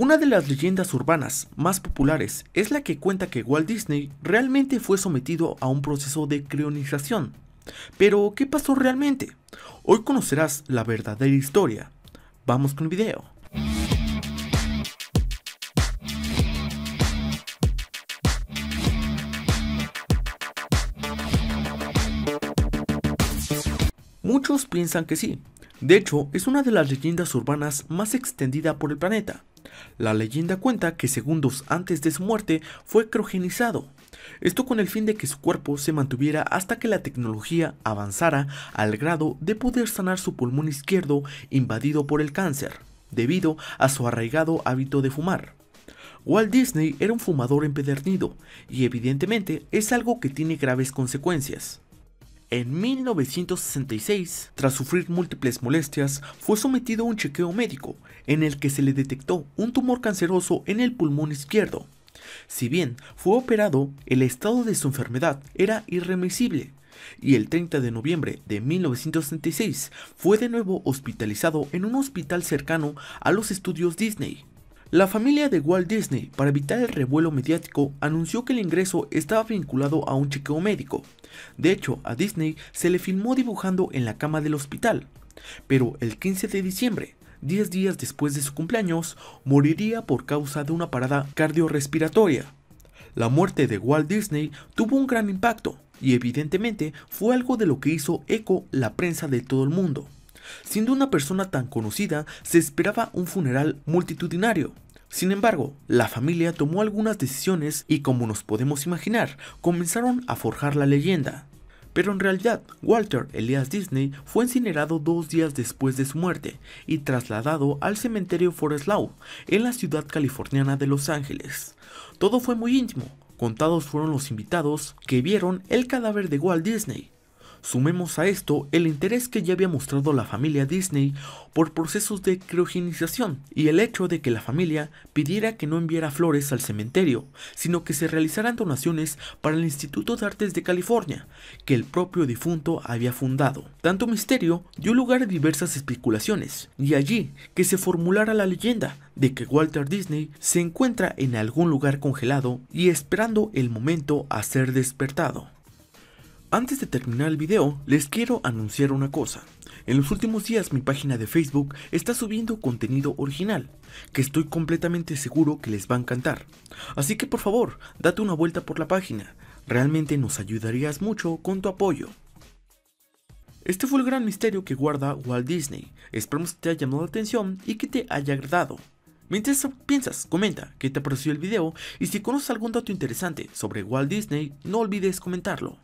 Una de las leyendas urbanas más populares es la que cuenta que Walt Disney realmente fue sometido a un proceso de creonización, Pero, ¿qué pasó realmente? Hoy conocerás la verdadera historia. Vamos con el video. Muchos piensan que sí. De hecho, es una de las leyendas urbanas más extendida por el planeta. La leyenda cuenta que segundos antes de su muerte fue crogenizado, esto con el fin de que su cuerpo se mantuviera hasta que la tecnología avanzara al grado de poder sanar su pulmón izquierdo invadido por el cáncer, debido a su arraigado hábito de fumar. Walt Disney era un fumador empedernido, y evidentemente es algo que tiene graves consecuencias. En 1966, tras sufrir múltiples molestias, fue sometido a un chequeo médico, en el que se le detectó un tumor canceroso en el pulmón izquierdo. Si bien fue operado, el estado de su enfermedad era irremisible, y el 30 de noviembre de 1966 fue de nuevo hospitalizado en un hospital cercano a los estudios Disney, la familia de Walt Disney, para evitar el revuelo mediático, anunció que el ingreso estaba vinculado a un chequeo médico. De hecho, a Disney se le filmó dibujando en la cama del hospital. Pero el 15 de diciembre, 10 días después de su cumpleaños, moriría por causa de una parada cardiorrespiratoria. La muerte de Walt Disney tuvo un gran impacto y evidentemente fue algo de lo que hizo eco la prensa de todo el mundo. Siendo una persona tan conocida, se esperaba un funeral multitudinario. Sin embargo, la familia tomó algunas decisiones y como nos podemos imaginar, comenzaron a forjar la leyenda. Pero en realidad, Walter Elias Disney fue incinerado dos días después de su muerte y trasladado al cementerio Forest Lawn, en la ciudad californiana de Los Ángeles. Todo fue muy íntimo, contados fueron los invitados que vieron el cadáver de Walt Disney, Sumemos a esto el interés que ya había mostrado la familia Disney por procesos de criogenización y el hecho de que la familia pidiera que no enviara flores al cementerio, sino que se realizaran donaciones para el Instituto de Artes de California, que el propio difunto había fundado. Tanto misterio dio lugar a diversas especulaciones, y allí que se formulara la leyenda de que Walter Disney se encuentra en algún lugar congelado y esperando el momento a ser despertado. Antes de terminar el video, les quiero anunciar una cosa. En los últimos días mi página de Facebook está subiendo contenido original, que estoy completamente seguro que les va a encantar. Así que por favor, date una vuelta por la página, realmente nos ayudarías mucho con tu apoyo. Este fue el gran misterio que guarda Walt Disney, esperamos que te haya llamado la atención y que te haya agradado. Mientras piensas, comenta qué te pareció el video y si conoces algún dato interesante sobre Walt Disney, no olvides comentarlo.